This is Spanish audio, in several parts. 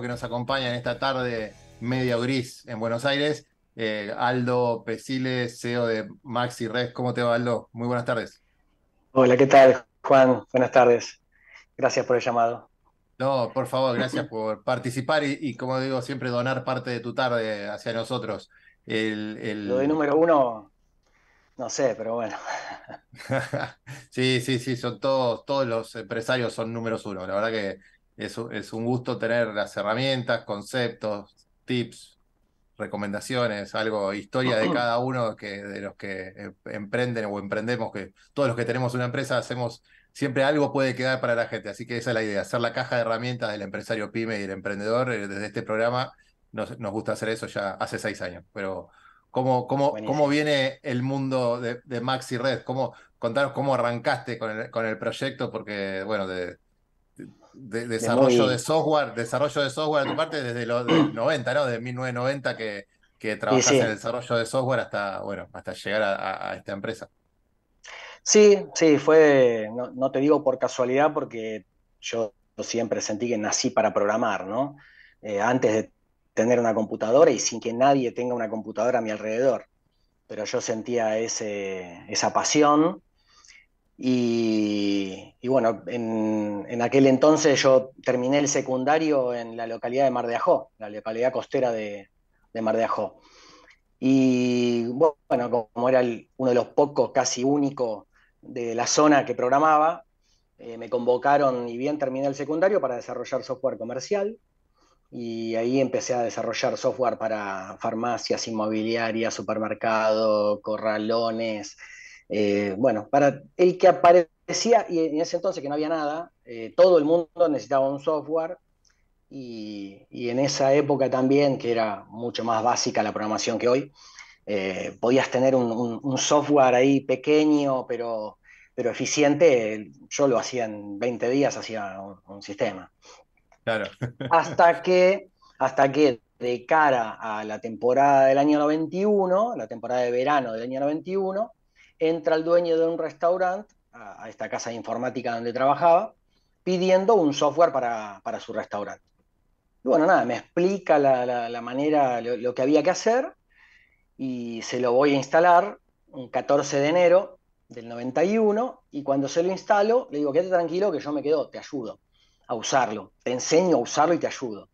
que nos acompaña en esta tarde media gris en Buenos Aires. Eh, Aldo Pesile, CEO de Maxi Red. ¿Cómo te va, Aldo? Muy buenas tardes. Hola, ¿qué tal, Juan? Buenas tardes. Gracias por el llamado. No, por favor, gracias por participar y, como digo, siempre donar parte de tu tarde hacia nosotros. El, Lo de número uno, no sé, pero bueno. sí, sí, sí, son todos, todos los empresarios son números uno. La verdad que es, es un gusto tener las herramientas, conceptos, tips, recomendaciones, algo, historia de cada uno que, de los que eh, emprenden o emprendemos, que todos los que tenemos una empresa hacemos, siempre algo puede quedar para la gente. Así que esa es la idea, hacer la caja de herramientas del empresario pyme y el emprendedor. Eh, desde este programa nos, nos gusta hacer eso ya hace seis años. Pero, ¿cómo, cómo, cómo viene el mundo de, de Maxi Red? ¿Cómo, contanos cómo arrancaste con el, con el proyecto, porque, bueno, de desarrollo de, software, desarrollo de software tu parte desde los 90, ¿no? Desde 1990 que, que en el desarrollo de software hasta, bueno, hasta llegar a, esta empresa. Sí, sí, fue, no, te digo por casualidad, porque yo siempre sentí que nací para programar, ¿no? Eh, antes de tener una computadora y sin que nadie tenga una computadora a mi alrededor. Pero yo sentía ese, esa pasión y, bueno, en, en, aquel entonces yo terminé el secundario en la localidad de Mar de Ajó, la localidad costera de, de Mar de Ajó. Y bueno, como era uno de los pocos, casi único de la zona que programaba, eh, me convocaron y bien terminé el secundario para desarrollar software comercial. Y ahí empecé a desarrollar software para farmacias, inmobiliarias, supermercados, corralones, eh, bueno, para el que aparecía, y en ese entonces que no había nada, eh, todo el mundo necesitaba un software, y, en esa época también, que era mucho más básica la programación que hoy, eh, podías tener un, software ahí pequeño, pero, pero eficiente. Yo lo hacía en 20 días, hacía un, sistema. Hasta que, hasta que de cara a la temporada del año 91, la temporada de verano del año 91, entra el dueño de un restaurante a, esta casa de informática donde trabajaba pidiendo un software para, su restaurante. Y bueno, nada, me explica la, manera, lo, lo que había que hacer y se lo voy a instalar un 14 de enero del 91 y cuando se lo instalo le digo, quédate tranquilo que yo me quedo, te ayudo a usarlo, te enseño a usarlo y te ayudo.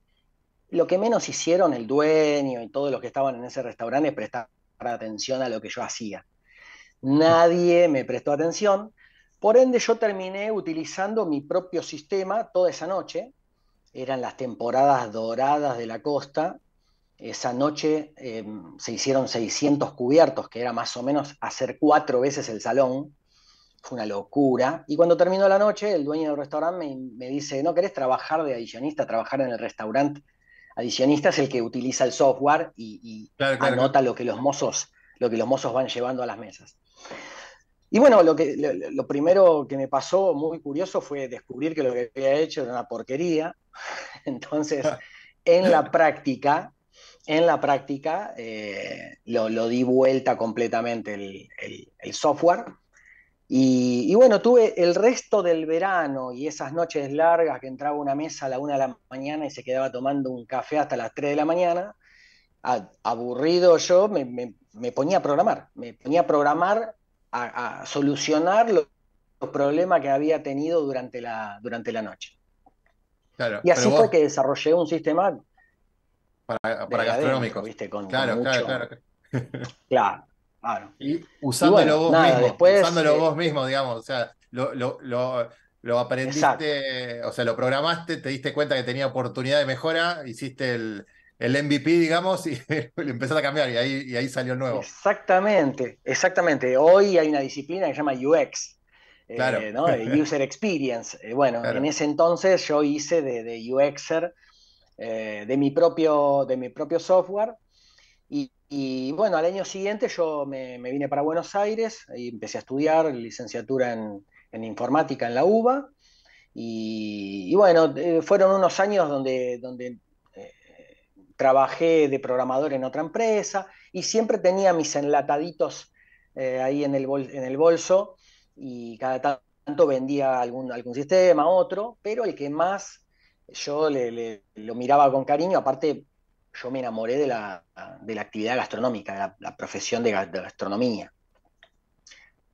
Lo que menos hicieron el dueño y todos los que estaban en ese restaurante es prestar atención a lo que yo hacía. Nadie me prestó atención. Por ende, yo terminé utilizando mi propio sistema toda esa noche. Eran las temporadas doradas de la costa. Esa noche em, se hicieron 600 cubiertos, que era más o menos hacer cuatro veces el salón. Fue una locura. Y cuando terminó la noche, el dueño del restaurante me, dice, ¿no querés trabajar de adicionista, trabajar en el restaurante? Adicionista es el que utiliza el software y, anota lo que los mozos lo que los mozos van llevando a las mesas. Y bueno, lo, que, lo, primero que me pasó, muy curioso, fue descubrir que lo que había hecho era una porquería. Entonces, ah. en la práctica, en la práctica, eh, lo, di vuelta completamente el, software. Y, bueno, tuve el resto del verano y esas noches largas que entraba una mesa a la una de la mañana y se quedaba tomando un café hasta las tres de la mañana. aburrido yo, me, me ponía a programar, me ponía a programar, a, solucionar los, problemas que había tenido durante la, durante la noche. y así fue que desarrollé un sistema para, para gastronómicos. claro, claro, claro, claro, claro. Y usándolo vos mismo, usándolo eh, vos mismo, digamos, o sea, lo, aprendiste, o sea, lo programaste, te diste cuenta que tenía oportunidad de mejora, hiciste el, el MVP, digamos, y empezó a cambiar y ahí, salió el nuevo. Exactamente, exactamente. Hoy hay una disciplina que se llama UX, eh, User Experience. Eh, bueno, en ese entonces yo hice de, de UXer eh, de, mi propio, de mi propio software. Y, bueno, al año siguiente yo me, vine para Buenos Aires y empecé a estudiar licenciatura en, informática en la UBA. Y, bueno, fueron unos años donde trabajé de programador en otra empresa y siempre tenía mis enlataditos eh, ahí en el, en el bolso y cada tanto vendía algún, algún sistema, otro, pero el que más yo le, lo miraba con cariño, aparte yo me enamoré de la, actividad gastronómica, de la, profesión de, gastronomía.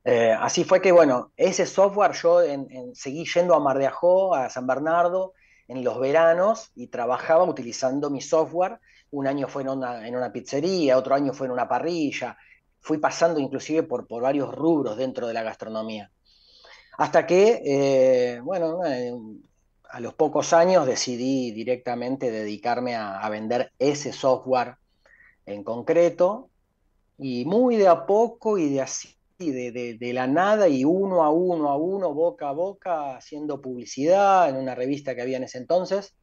Eh, así fue que, bueno, ese software yo en, seguí yendo a Mar de Ajó, a San Bernardo, en los veranos y trabajaba utilizando mi software. Un año fue en una, pizzería, otro año fue en una parrilla. Fui pasando inclusive por, por varios rubros dentro de la gastronomía. Hasta que, eh, bueno, eh, a los pocos años decidí directamente dedicarme a, vender ese software en concreto y muy de a poco y de así de, de, la nada y uno a uno a uno, boca a boca, haciendo publicidad en una revista que había en ese entonces.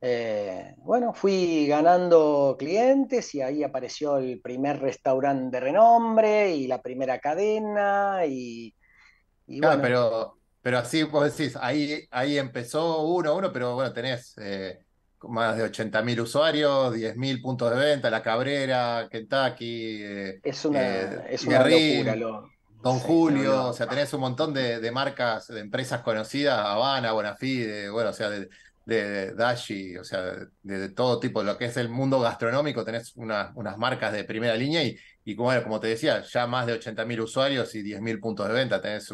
Eh, bueno, fui ganando clientes y ahí apareció el primer restaurante de renombre y la primera cadena y... pero, pero así vos decís, ahí, ahí empezó uno a uno, pero bueno, tenés... Eh, más de 80.000 usuarios, 10.000 puntos de venta, La Cabrera, Kentucky. Eh, es una, eh, es una Don Julio, o sea, tenés un montón de, marcas, de empresas conocidas, Habana, Bonafide, bueno, o sea, de, Dashi, o sea, de, todo tipo, lo que es el mundo gastronómico, tenés unas marcas de primera línea y, y como te decía, ya más de 80.000 usuarios y 10.000 puntos de venta, tenés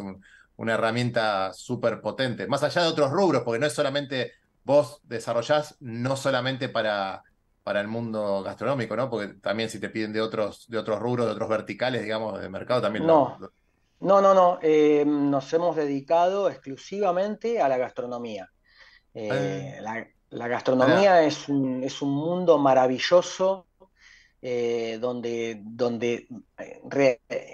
una herramienta súper potente, más allá de otros rubros, porque no es solamente vos desarrollás no solamente para, para el mundo gastronómico, ¿no? Porque también si te piden de otros, de otros rubros, de otros verticales, digamos, de mercado, también no. No, no, no. Eh, nos hemos dedicado exclusivamente a la gastronomía. Eh, ah. la, gastronomía es un, es un mundo maravilloso eh, donde, donde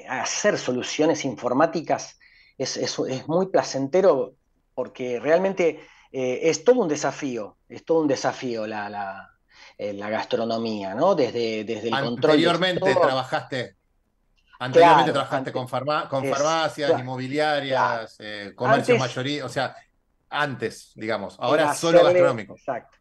hacer soluciones informáticas es, es muy placentero porque realmente eh, es todo un desafío, es todo un desafío la, la, eh, gastronomía, ¿no? Desde, desde el control. Anteriormente trabajaste. Anteriormente trabajaste con, farmacias, inmobiliarias, eh, comercio mayoría, o sea, antes, digamos, ahora solo gastronómico. Exacto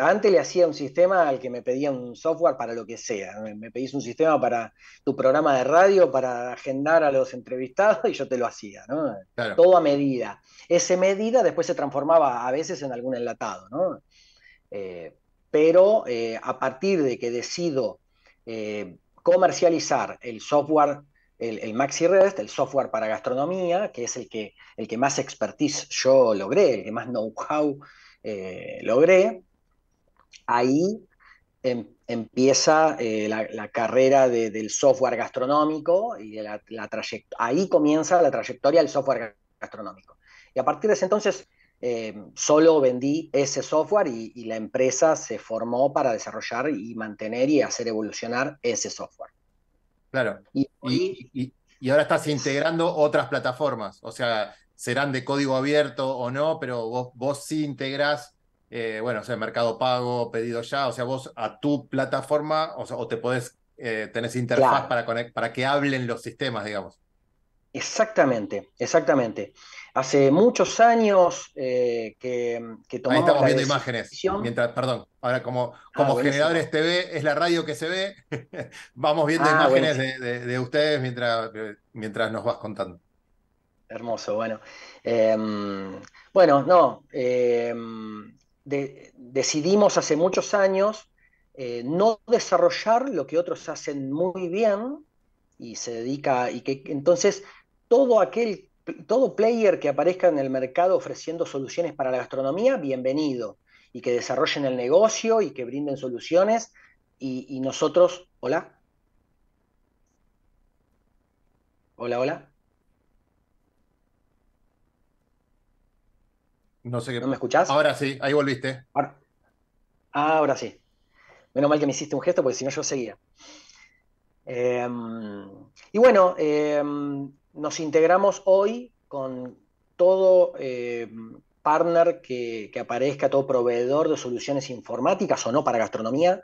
antes le hacía un sistema al que me pedía un software para lo que sea. Me pedís un sistema para tu programa de radio, para agendar a los entrevistados y yo te lo hacía, ¿no? Todo a medida. Ese medida después se transformaba a veces en algún enlatado, eh, pero eh, a partir de que decido eh, comercializar el software, el, MaxiRest, el software para gastronomía, que es el que, el que más expertise yo logré, el que más know-how logré, ahí em, empieza eh, la, carrera del software gastronómico y la, ahí comienza la trayectoria del software gastronómico. Y a partir de ese entonces em, solo vendí ese software y, la empresa se formó para desarrollar y mantener y hacer evolucionar ese software. Claro. Y, ahora estás integrando otras plataformas, o sea, serán de código abierto o no, pero vos, vos sí integras. Eh, bueno, o sea, Mercado Pago, pedido ya, o sea, vos a tu plataforma, o, te podés, tener eh, tenés interfaz para, para que hablen los sistemas, digamos. Exactamente, exactamente. Hace muchos años eh, que, tomamos. Ahí estamos viendo imágenes. Mientras, perdón, ahora como, ah, como generadores TV es la radio que se ve, vamos viendo ah, imágenes de, ustedes mientras, mientras nos vas contando. Hermoso, bueno. Em, bueno, no. Em, decidimos hace muchos años eh, no desarrollar lo que otros hacen muy bien y se dedica y que entonces todo aquel todo player que aparezca en el mercado ofreciendo soluciones para la gastronomía, bienvenido y que desarrollen el negocio y que brinden soluciones y nosotros, hola. Hola, hola. No sé qué. ¿No me escuchás? Ahora sí, ahí volviste. Ah, ahora, sí. Menos mal que me hiciste un gesto porque si no yo seguía. Em, y bueno, em, nos integramos hoy con todo em, partner que, aparezca, todo proveedor de soluciones informáticas o no para gastronomía,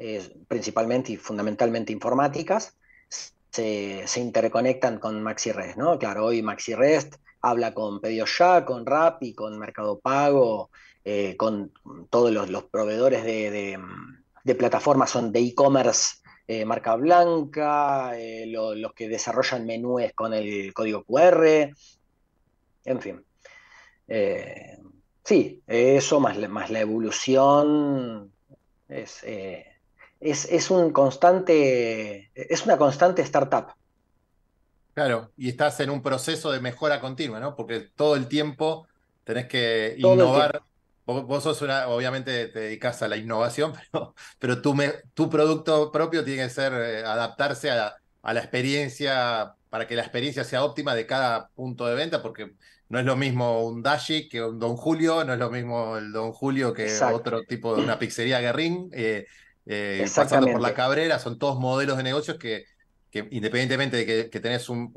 eh, principalmente y fundamentalmente informáticas, se, se interconectan con MaxiRest, ¿no? Claro, hoy MaxiRest habla con Pedio Ya, con Rappi, con Mercado Pago, eh, con todos los, proveedores de, plataformas son de e-commerce eh, marca blanca, eh, los que desarrollan menúes con el código QR, en fin. sí, eso más, más la evolución es, es, un constante, es una constante startup Claro, y estás en un proceso de mejora continua, ¿no? Porque todo el tiempo tenés que innovar. Vos, sos una, obviamente te dedicas a la innovación, pero, pero tu, me, tu producto propio tiene que ser eh, adaptarse a, a la experiencia para que la experiencia sea óptima de cada punto de venta, porque no es lo mismo un Dashi que un Don Julio, no es lo mismo el Don Julio que otro tipo de una pizzería guerrín, eh, eh pasando por la cabrera, son todos modelos de negocios que que independientemente de que, tenés un,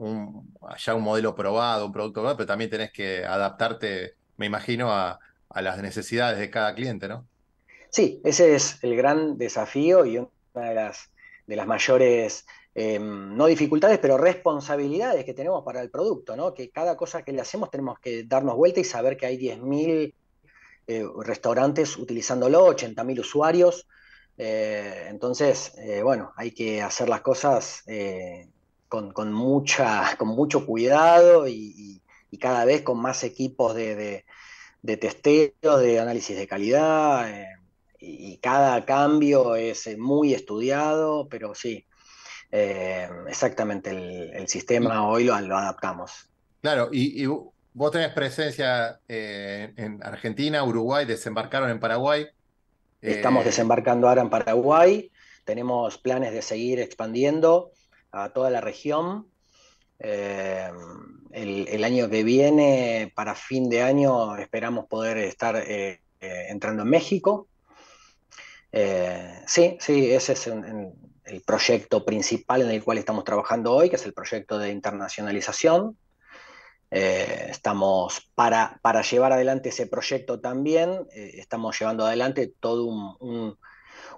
ya un modelo probado, un producto probado, pero también tenés que adaptarte, me imagino, a, las necesidades de cada cliente, ¿no? Sí, ese es el gran desafío y una de las, de las mayores, em, no dificultades, pero responsabilidades que tenemos para el producto, ¿no? Que cada cosa que le hacemos tenemos que darnos vuelta y saber que hay 10.000 eh, restaurantes utilizándolo, 80.000 usuarios, eh, entonces, eh, bueno, hay que hacer las cosas eh, con, con, mucha, con mucho cuidado y, cada vez con más equipos de, de, de de análisis de calidad, y, cada cambio es muy estudiado, pero sí, exactamente el, sistema hoy lo adaptamos. Claro, y, vos tenés presencia en Argentina, Uruguay, desembarcaron en Paraguay Estamos eh, desembarcando ahora en Paraguay, tenemos planes de seguir expandiendo a toda la región. Eh, el, año que viene, para fin de año, esperamos poder estar eh, entrando en México. sí, sí, ese es el proyecto principal en el cual estamos trabajando hoy, que es el proyecto de internacionalización. Eh, estamos para, para, llevar adelante ese proyecto también, eh, estamos llevando adelante toda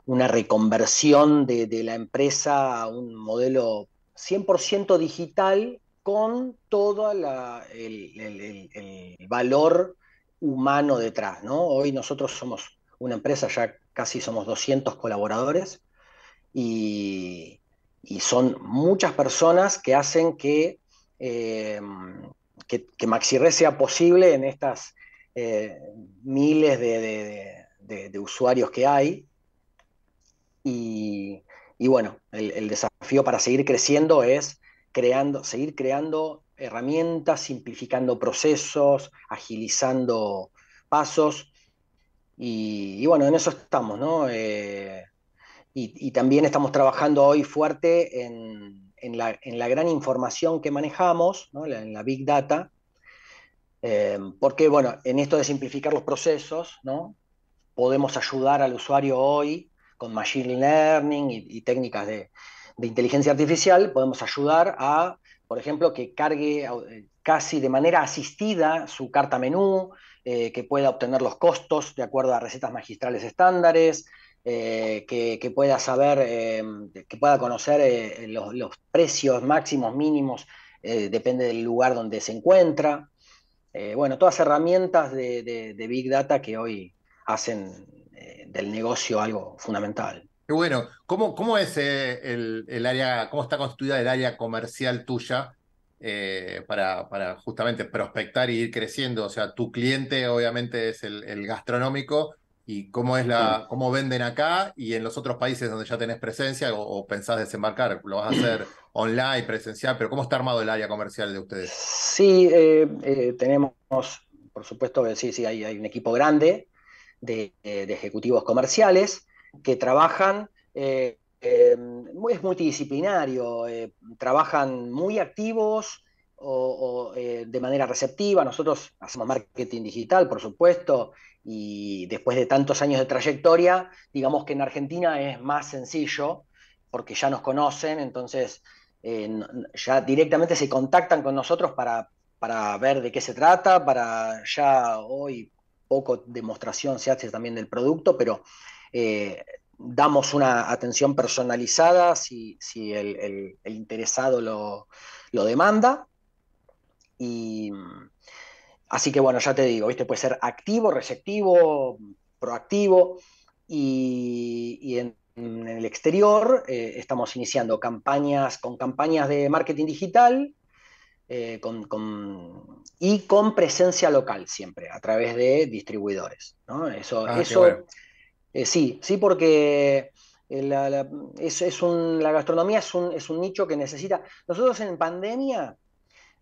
una reconversión de, la empresa a un modelo 100% digital con todo el, valor humano detrás. Hoy nosotros somos una empresa, ya casi somos 200 colaboradores y, son muchas personas que hacen que eh, que, que sea posible en estas eh, miles de, usuarios que hay. Y, bueno, el, desafío para seguir creciendo es creando, seguir creando herramientas, simplificando procesos, agilizando pasos. Y, bueno, en eso estamos, ¿no? Eh, y también estamos trabajando hoy fuerte en en la, gran información que manejamos, en la big data, eh, porque bueno, en esto de simplificar los procesos, podemos ayudar al usuario hoy con machine learning y, técnicas de, inteligencia artificial, podemos ayudar a, por ejemplo, que cargue eh, casi de manera asistida su carta menú, eh, que pueda obtener los costos de acuerdo a recetas magistrales estándares, eh, que, pueda saber, em, que pueda conocer eh, los, precios máximos, mínimos, eh, depende del lugar donde se encuentra. bueno, todas herramientas de, Big Data que hoy hacen del negocio algo fundamental. Qué bueno. ¿Cómo, es el, área, cómo está constituida el área comercial tuya para, justamente prospectar y ir creciendo? O sea, tu cliente obviamente es el gastronómico, y cómo es la, cómo venden acá y en los otros países donde ya tenés presencia o, pensás desembarcar, lo vas a hacer online, presencial, pero ¿cómo está armado el área comercial de ustedes? Sí, eh, eh, tenemos, por supuesto, sí, sí, hay, hay, un equipo grande de, eh, de ejecutivos comerciales que trabajan, em, es multidisciplinario, trabajan muy activos, o, eh, de manera receptiva. Nosotros hacemos marketing digital, por supuesto, y después de tantos años de trayectoria, digamos que en Argentina es más sencillo, porque ya nos conocen, entonces eh, ya directamente se contactan con nosotros para, ver de qué se trata, para ya hoy poco demostración se hace también del producto, pero eh, damos una atención personalizada si, el, interesado lo demanda. Mm, así que bueno, ya te digo, ¿viste? Puede ser activo, receptivo, proactivo. Y, en, el exterior eh, estamos iniciando campañas con campañas de marketing digital, eh, y con presencia local siempre, a través de distribuidores. ¿no? Eso, ah, eso eh, sí, sí, porque la, la gastronomía es un, es un nicho que necesita. Nosotros en pandemia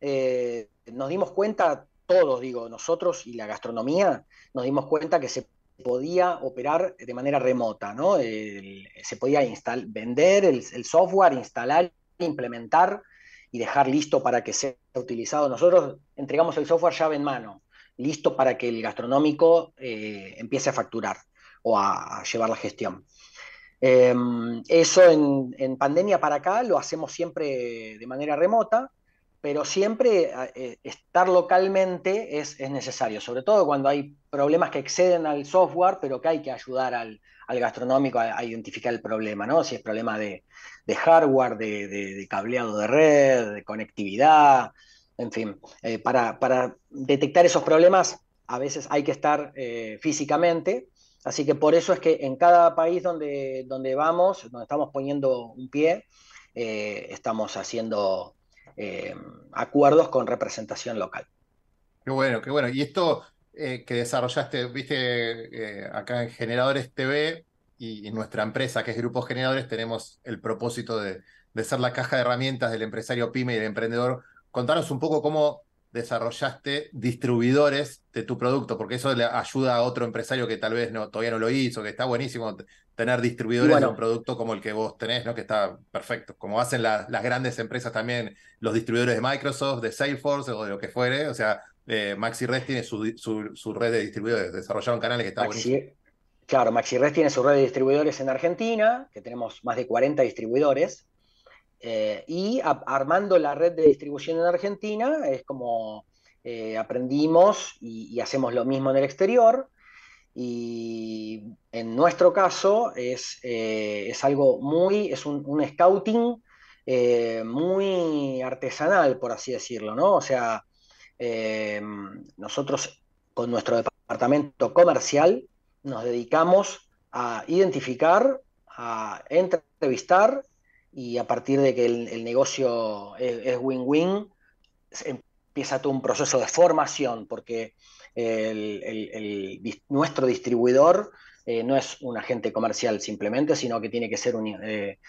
eh, nos dimos cuenta, todos digo, nosotros y la gastronomía, nos dimos cuenta que se podía operar de manera remota, ¿no? se podía vender el, software, instalar, implementar y dejar listo para que sea utilizado. Nosotros entregamos el software llave en mano, listo para que el gastronómico eh, empiece a facturar o a, llevar la gestión. Em, eso en, pandemia para acá lo hacemos siempre de manera remota pero siempre eh, estar localmente es, necesario, sobre todo cuando hay problemas que exceden al software, pero que hay que ayudar al, gastronómico a, identificar el problema, ¿no? Si es problema de, hardware, de, cableado de red, de conectividad, en fin, eh, para, detectar esos problemas a veces hay que estar eh, físicamente, así que por eso es que en cada país donde, donde vamos, donde estamos poniendo un pie, estamos haciendo eh, acuerdos con representación local. Qué bueno, qué bueno. Y esto eh, que desarrollaste, viste, eh, acá en Generadores TV y nuestra empresa, que es Grupos Generadores, tenemos el propósito de, ser la caja de herramientas del empresario pyme y del emprendedor. Contanos un poco cómo desarrollaste distribuidores de tu producto, porque eso le ayuda a otro empresario que tal vez no, todavía no lo hizo, que está buenísimo tener distribuidores de un producto como el que vos tenés, ¿no? Que está perfecto. Como hacen las grandes empresas también, los distribuidores de Microsoft, de Salesforce o de lo que fuere. O sea, eh, tiene su, red de distribuidores, desarrollaron canales que está Claro, Maxi tiene su red de distribuidores en Argentina, que tenemos más de 40 distribuidores. Eh, y armando la red de distribución en Argentina es como eh, aprendimos y hacemos lo mismo en el exterior. Y en nuestro caso es, eh, es algo muy, es un, scouting eh, muy artesanal, por así decirlo, ¿no? O sea, eh, nosotros con nuestro departamento comercial nos dedicamos a identificar, a entrevistar y a partir de que el, el negocio es win-win, empieza todo un proceso de formación, porque nuestro distribuidor eh, no es un agente comercial simplemente, sino que tiene que ser un, eh,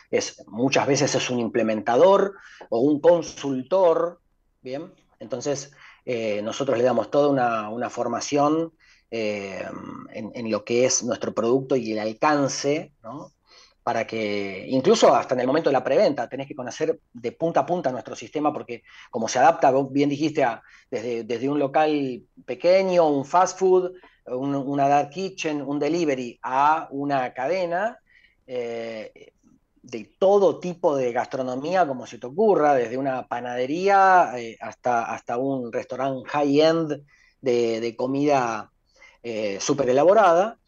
muchas veces es un implementador o un consultor, ¿bien? Entonces, eh, nosotros le damos toda una, formación en, en, lo que es nuestro producto y el alcance, ¿no? para que, incluso hasta en el momento de la preventa, tenés que conocer de punta a punta nuestro sistema, porque como se adapta, bien dijiste, desde, un local pequeño, un fast food, una dark kitchen, un delivery, a una cadena eh, de todo tipo de gastronomía, como se te ocurra, desde una panadería eh, hasta, hasta un restaurante high-end de, comida eh, súper elaborada.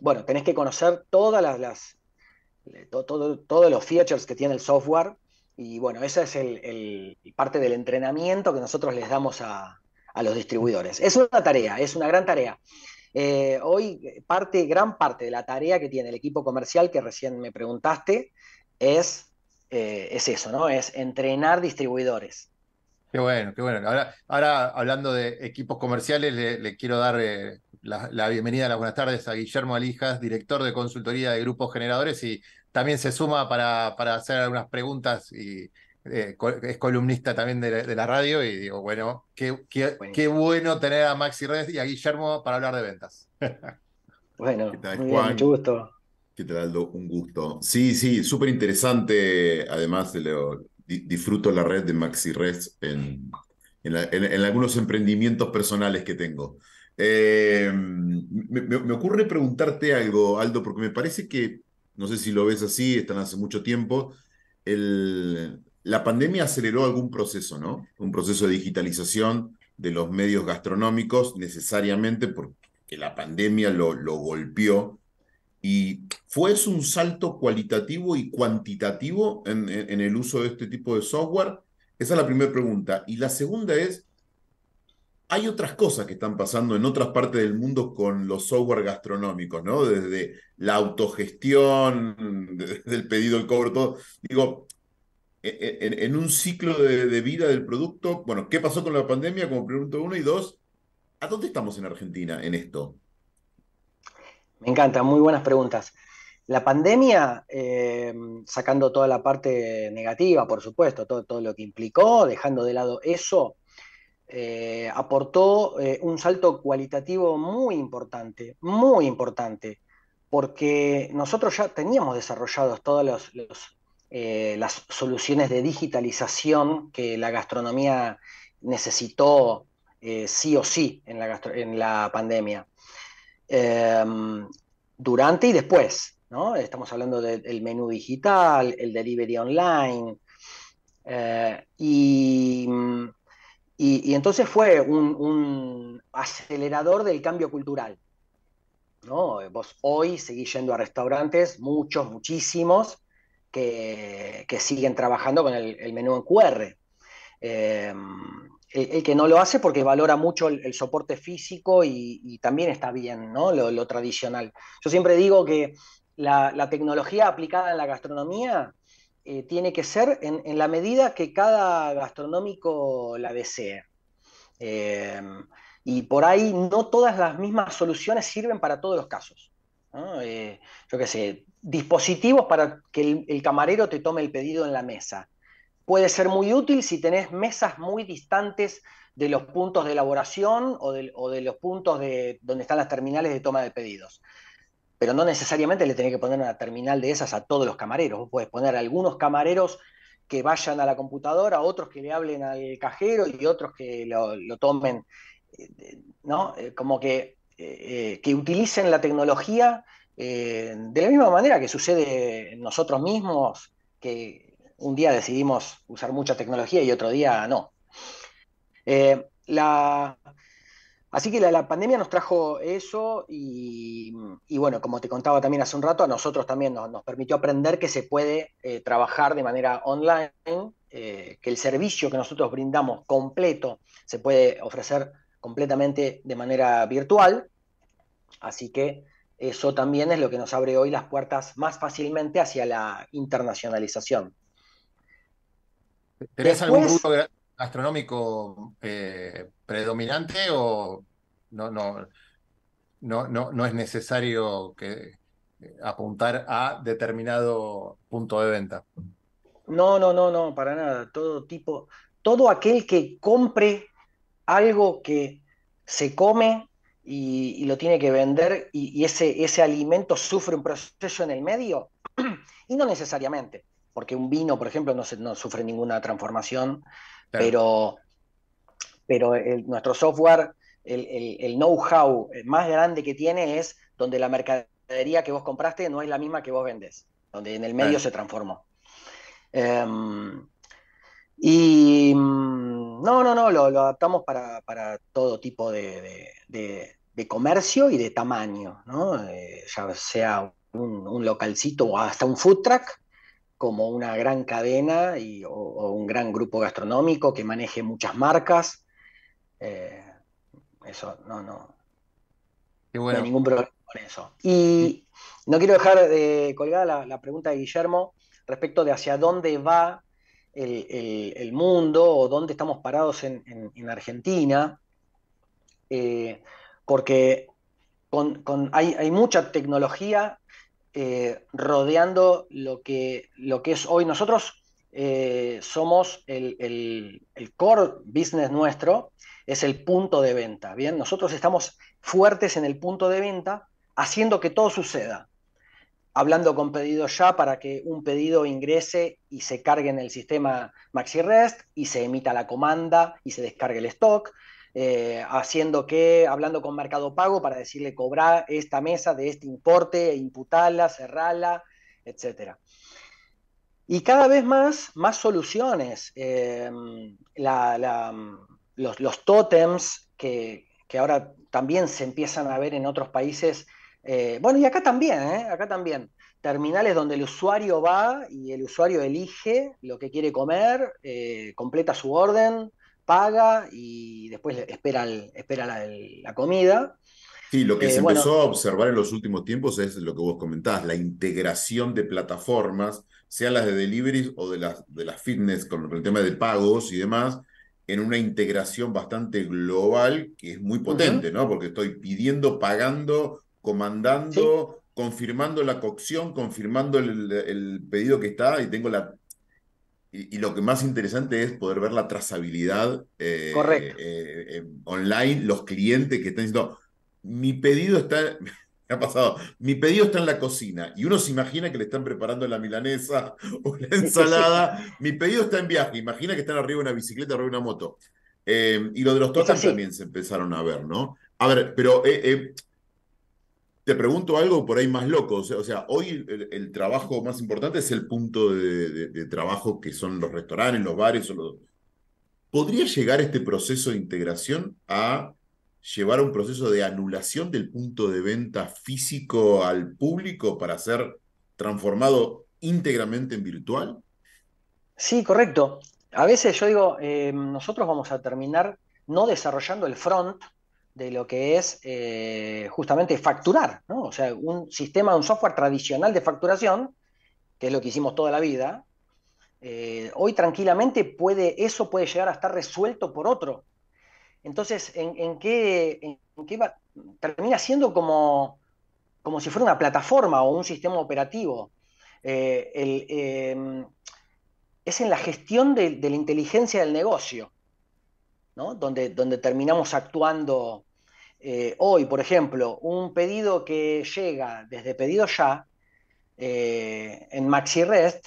Bueno, tenés que conocer todas las eh, todo, todos los features que tiene el software. Y bueno, esa es el, parte del entrenamiento que nosotros les damos a, los distribuidores. Es una tarea, es una gran tarea. Eh, hoy eh, parte, gran parte de la tarea que tiene el equipo comercial que recién me preguntaste es, es eso, ¿no? Es entrenar distribuidores. Qué bueno, qué bueno. Ahora, ahora hablando de equipos comerciales, le, quiero dar la, la, bienvenida, las buenas tardes a Guillermo Alijas, director de consultoría de Grupos Generadores y también se suma para, para hacer algunas preguntas y eh, es columnista también de, la radio y digo, bueno, qué, bueno tener a Maxi Redes y a Guillermo para hablar de ventas. Bueno, mucho gusto. ¿Qué tal, Aldo? Un gusto. Sí, sí, súper interesante. Además, disfruto la red de Maxi Res en, algunos emprendimientos personales que tengo. Eh, me, me, ocurre preguntarte algo, Aldo, porque me parece que no sé si lo ves así, están hace mucho tiempo, la pandemia aceleró algún proceso, ¿no? Un proceso de digitalización de los medios gastronómicos, necesariamente porque la pandemia lo, golpeó. ¿Y fue eso un salto cualitativo y cuantitativo en el uso de este tipo de software? Esa es la primera pregunta. Y la segunda es, hay otras cosas que están pasando en otras partes del mundo con los software gastronómicos, ¿no? Desde la autogestión, desde el pedido, el cobro, todo. Digo, e, e, en, un ciclo de, vida del producto, bueno, ¿qué pasó con la pandemia? Como pregunto uno y dos, ¿a dónde estamos en Argentina en esto? Me encanta, muy buenas preguntas. La pandemia, eh, sacando toda la parte negativa, por supuesto, todo, todo lo que implicó, dejando de lado eso, eh, aportó eh, un salto cualitativo muy importante, muy importante, porque nosotros ya teníamos desarrollados todas eh, las soluciones de digitalización que la gastronomía necesitó sí o sí en la, pandemia, em, durante y después. ¿no? Estamos hablando del menú digital, el delivery online, y y, entonces fue un, acelerador del cambio cultural. ¿no? Eh, vos hoy seguís yendo a restaurantes, muchos, muchísimos, que, siguen trabajando con el, menú en QR. Eh, el, que no lo hace porque valora mucho el, soporte físico y, también está bien, ¿no? Lo, tradicional. Yo siempre digo que la, la, tecnología aplicada en la gastronomía eh, tiene que ser en, la medida que cada gastronómico la desee. Eh, y por ahí no todas las mismas soluciones sirven para todos los casos. Eh, yo qué sé, dispositivos para que el, camarero te tome el pedido en la mesa. Puede ser muy útil si tenés mesas muy distantes de los puntos de elaboración o de, o de los puntos de, donde están las terminales de toma de pedidos pero no necesariamente le tenés que poner una terminal de esas a todos los camareros. Vos podés poner a algunos camareros que vayan a la computadora, otros que le hablen al cajero y otros que lo, tomen, eh, ¿no? Eh, como eh, que, utilicen la tecnología de la misma manera que sucede nosotros mismos, que un día decidimos usar mucha tecnología y otro día no. la, Así que la, pandemia nos trajo eso y, bueno, como te contaba también hace un rato, a nosotros también nos, permitió aprender que se puede eh, trabajar de manera online, eh, que el servicio que nosotros brindamos completo se puede ofrecer completamente de manera virtual. Así que eso también es lo que nos abre hoy las puertas más fácilmente hacia la internacionalización. ¿Astronómico eh, predominante o no, no, no, no, es necesario eh, apuntar a determinado punto de venta? No, no, no, no, para nada. Todo tipo, todo aquel que compre algo que se come y, lo tiene que vender y, ese, ese alimento sufre un proceso en el medio, y no necesariamente, porque un vino, por ejemplo, no, no sufre ninguna transformación pero, pero nuestro software, el, know-how más grande que tiene es donde la mercadería que vos compraste no es la misma que vos vendés, donde en el medio se transformó. Em, y no, no, no, lo, adaptamos para, todo tipo de, de, comercio y de tamaño, ¿no? Eh, ya sea un, un, localcito o hasta un food truck como una gran cadena o, un gran grupo gastronómico que maneje muchas marcas. Eh, eso, no, no. hay ningún problema con eso. Mm. Y no quiero dejar de colgada la, pregunta de Guillermo respecto de hacia dónde va el, mundo o dónde estamos parados en, Argentina. Eh, porque hay, hay, mucha tecnología eh, rodeando lo que, lo que es hoy. Nosotros eh, somos el, core business nuestro, es el punto de venta. Bien, nosotros estamos fuertes en el punto de venta, haciendo que todo suceda. Hablando con pedido ya para que un pedido ingrese y se cargue en el sistema MaxiRest y se emita la comanda y se descargue el stock. Eh, haciendo que, hablando con Mercado Pago para decirle cobrar esta mesa de este importe, imputarla, cerrarla, etc. Y cada vez más, más soluciones. Eh, los, tótems que, ahora también se empiezan a ver en otros países. Eh, bueno, y acá también, acá también. Terminales donde el usuario va y el usuario elige lo que quiere comer, completa su orden, paga y después espera, espera la, comida. Sí, lo que eh, se empezó a observar en los últimos tiempos es lo que vos comentabas, la integración de plataformas, sea las de deliveries o de las, de las fitness con el tema de pagos y demás, en una integración bastante global que es muy potente, ¿no? Porque estoy pidiendo, pagando, comandando, confirmando la cocción, confirmando el, pedido que está y tengo la y, lo que más interesante es poder ver la trazabilidad eh, eh, online, los clientes que están diciendo, mi pedido está, ha pasado? Mi pedido está en la cocina y uno se imagina que le están preparando la milanesa o la ensalada. Mi pedido está en viaje, imagina que están arriba de una bicicleta, arriba de una moto. Eh, y lo de los toques también se empezaron a ver, ¿no? A ver, pero te pregunto algo por ahí más loco. O sea, hoy el, trabajo más importante es el punto de, trabajo que son los restaurantes, los bares. ¿Podría llegar este proceso de integración a llevar a un proceso de anulación del punto de venta físico al público para ser transformado íntegramente en virtual? Sí, correcto. A veces yo digo, eh, nosotros vamos a terminar no desarrollando el front, de lo que es eh, justamente facturar, ¿no? O sea, un sistema, un software tradicional de facturación, que es lo que hicimos toda la vida, eh, hoy tranquilamente puede, eso puede llegar a estar resuelto por otro. Entonces, ¿en, qué, termina siendo como, como si fuera una plataforma o un sistema operativo? Eh, em, es en la gestión de, la inteligencia del negocio. ¿no? Donde, donde, terminamos actuando eh, hoy, por ejemplo, un pedido que llega desde pedido ya eh, en MaxiRest,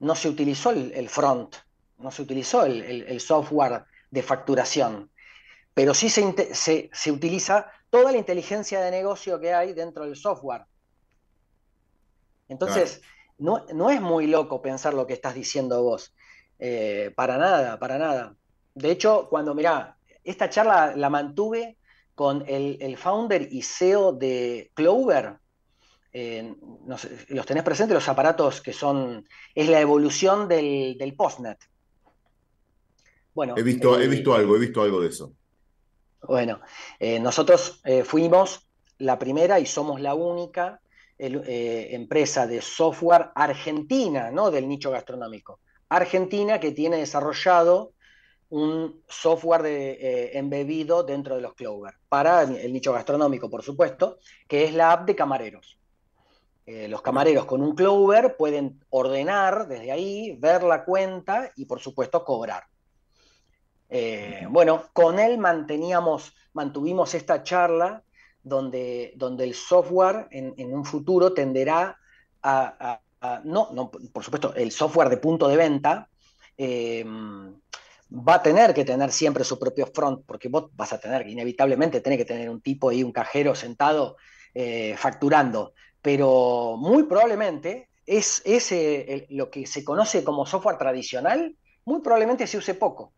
no se utilizó el, front, no se utilizó el, software de facturación, pero sí se, utiliza toda la inteligencia de negocio que hay dentro del software. Entonces, no, es muy loco pensar lo que estás diciendo vos. Eh, para nada, para nada. De hecho, cuando mirá, esta charla la mantuve con el, founder y CEO de Clover, eh, los tenés presentes, los aparatos que son, es la evolución del, postnet. Bueno, he visto, he eh, visto algo, he visto algo de eso. Bueno, eh, nosotros fuimos la primera y somos la única empresa de software argentina, ¿no? Del nicho gastronómico. Argentina que tiene desarrollado un software de, eh, embebido dentro de los Clover, para el nicho gastronómico, por supuesto, que es la app de camareros. Eh, los camareros con un Clover pueden ordenar desde ahí, ver la cuenta y, por supuesto, cobrar. Eh, bueno, con él manteníamos, mantuvimos esta charla donde, donde el software en, un futuro tenderá a, no, por supuesto, el software de punto de venta va a tener que tener siempre su propio front, porque vos vas a tener, que inevitablemente, tenés que tener un tipo y un cajero sentado eh, facturando, pero muy probablemente es, lo que se conoce como software tradicional, muy probablemente se use poco,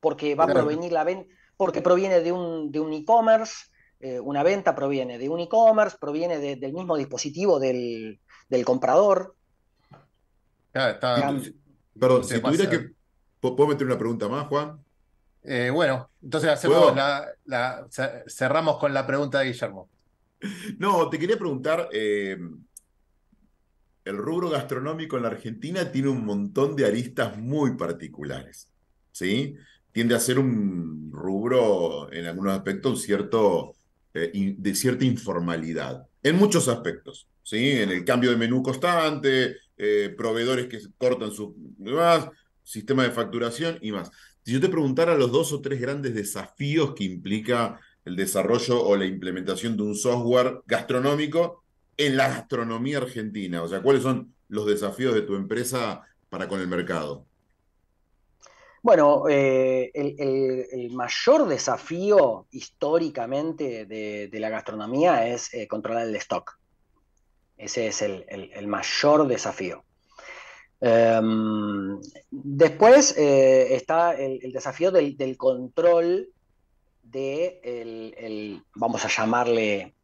porque va a provenir la venta, porque proviene de un de e-commerce, eh, una venta proviene de un e-commerce, proviene del mismo dispositivo del, comprador. pero está, si que ¿Puedo meter una pregunta más, Juan? Eh, bueno, entonces hacemos la, cerramos con la pregunta de Guillermo. No, te quería preguntar, eh, el rubro gastronómico en la Argentina tiene un montón de aristas muy particulares, ¿sí? Tiende a ser un rubro, en algunos aspectos, un cierto, eh, de cierta informalidad, en muchos aspectos, ¿sí? En el cambio de menú constante, proveedores que cortan sus sistema de facturación y más. Si yo te preguntara los dos o tres grandes desafíos que implica el desarrollo o la implementación de un software gastronómico en la gastronomía argentina, o sea, ¿cuáles son los desafíos de tu empresa para con el mercado? Bueno, eh, el, mayor desafío históricamente de, la gastronomía es eh, controlar el stock. Ese es el mayor desafío. Em, después eh, está el, desafío del, control de, el, vamos a llamarle,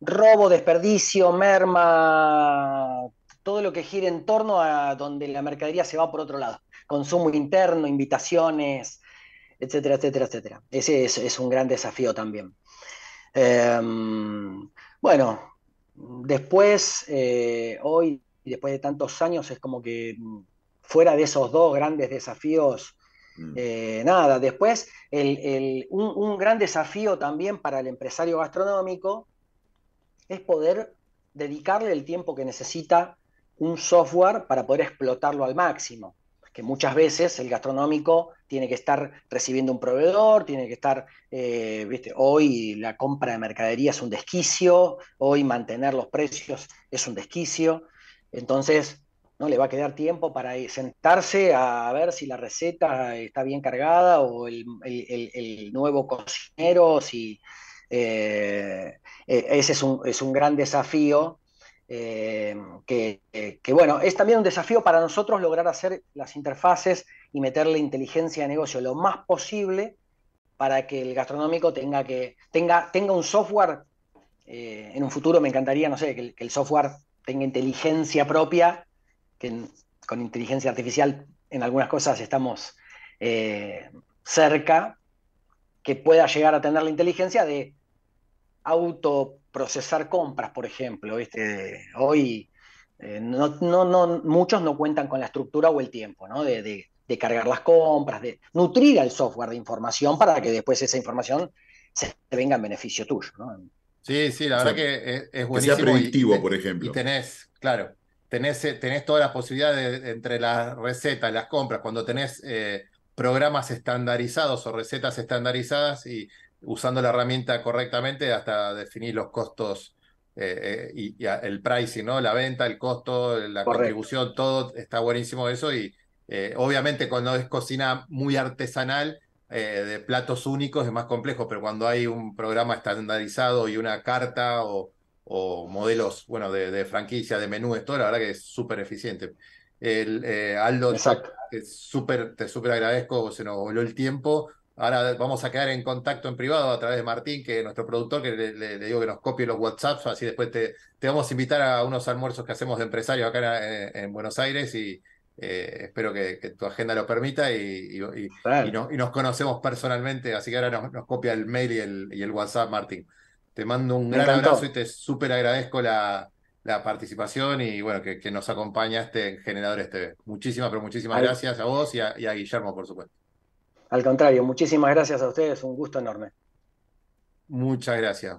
robo, desperdicio, merma, todo lo que gira en torno a donde la mercadería se va por otro lado. Consumo interno, invitaciones, etcétera, etcétera, etcétera. Ese es, un gran desafío también. Em, bueno, después, eh, hoy y después de tantos años es como que mm, fuera de esos dos grandes desafíos, mm. eh, nada. Después, un, gran desafío también para el empresario gastronómico es poder dedicarle el tiempo que necesita un software para poder explotarlo al máximo. Que muchas veces el gastronómico tiene que estar recibiendo un proveedor, tiene que estar, eh, ¿viste? hoy la compra de mercadería es un desquicio, hoy mantener los precios es un desquicio. Entonces, no le va a quedar tiempo para eh, sentarse a ver si la receta está bien cargada o el, nuevo cocinero, si eh, e, ese es un, gran desafío. Eh, que, bueno, es también un desafío para nosotros lograr hacer las interfaces y meterle inteligencia de negocio lo más posible para que el gastronómico tenga que tenga, tenga un software. en un futuro me encantaría, no sé, que el software tenga inteligencia propia, que con inteligencia artificial en algunas cosas estamos eh, cerca, que pueda llegar a tener la inteligencia de autoprocesar compras, por ejemplo. Hoy eh, muchos no cuentan con la estructura o el tiempo de, cargar las compras, de nutrir al software de información para que después esa información se venga en beneficio tuyo. ¿no? Sí, sí, la verdad que es, buenísimo. Que predictivo, por ejemplo. Y tenés, claro, tenés, eh, tenés todas las posibilidades entre las recetas, las compras, cuando tenés eh, programas estandarizados o recetas estandarizadas y usando la herramienta correctamente hasta definir los costos eh, y, el pricing, ¿no? La venta, el costo, la contribución, todo está buenísimo eso y obviamente cuando es cocina muy artesanal eh, de platos únicos es más complejo, pero cuando hay un programa estandarizado y una carta o, modelos, bueno, de, franquicia, de menú, esto, la verdad que es súper eficiente. El, eh, Aldo, te súper agradezco, se nos voló el tiempo. Ahora vamos a quedar en contacto en privado a través de Martín, que es nuestro productor, que le, digo que nos copie los WhatsApps, así después te, te, vamos a invitar a unos almuerzos que hacemos de empresarios acá en, en Buenos Aires y, eh, espero que, tu agenda lo permita y, nos conocemos personalmente, así que ahora nos, copia el mail y el, WhatsApp, Martín. Te mando un gran abrazo y te súper agradezco la, participación y bueno, que, nos acompañaste en Generadores TV. Muchísimas, pero muchísimas gracias a vos y a, Guillermo, por supuesto. Al contrario, muchísimas gracias a ustedes, un gusto enorme. Muchas gracias.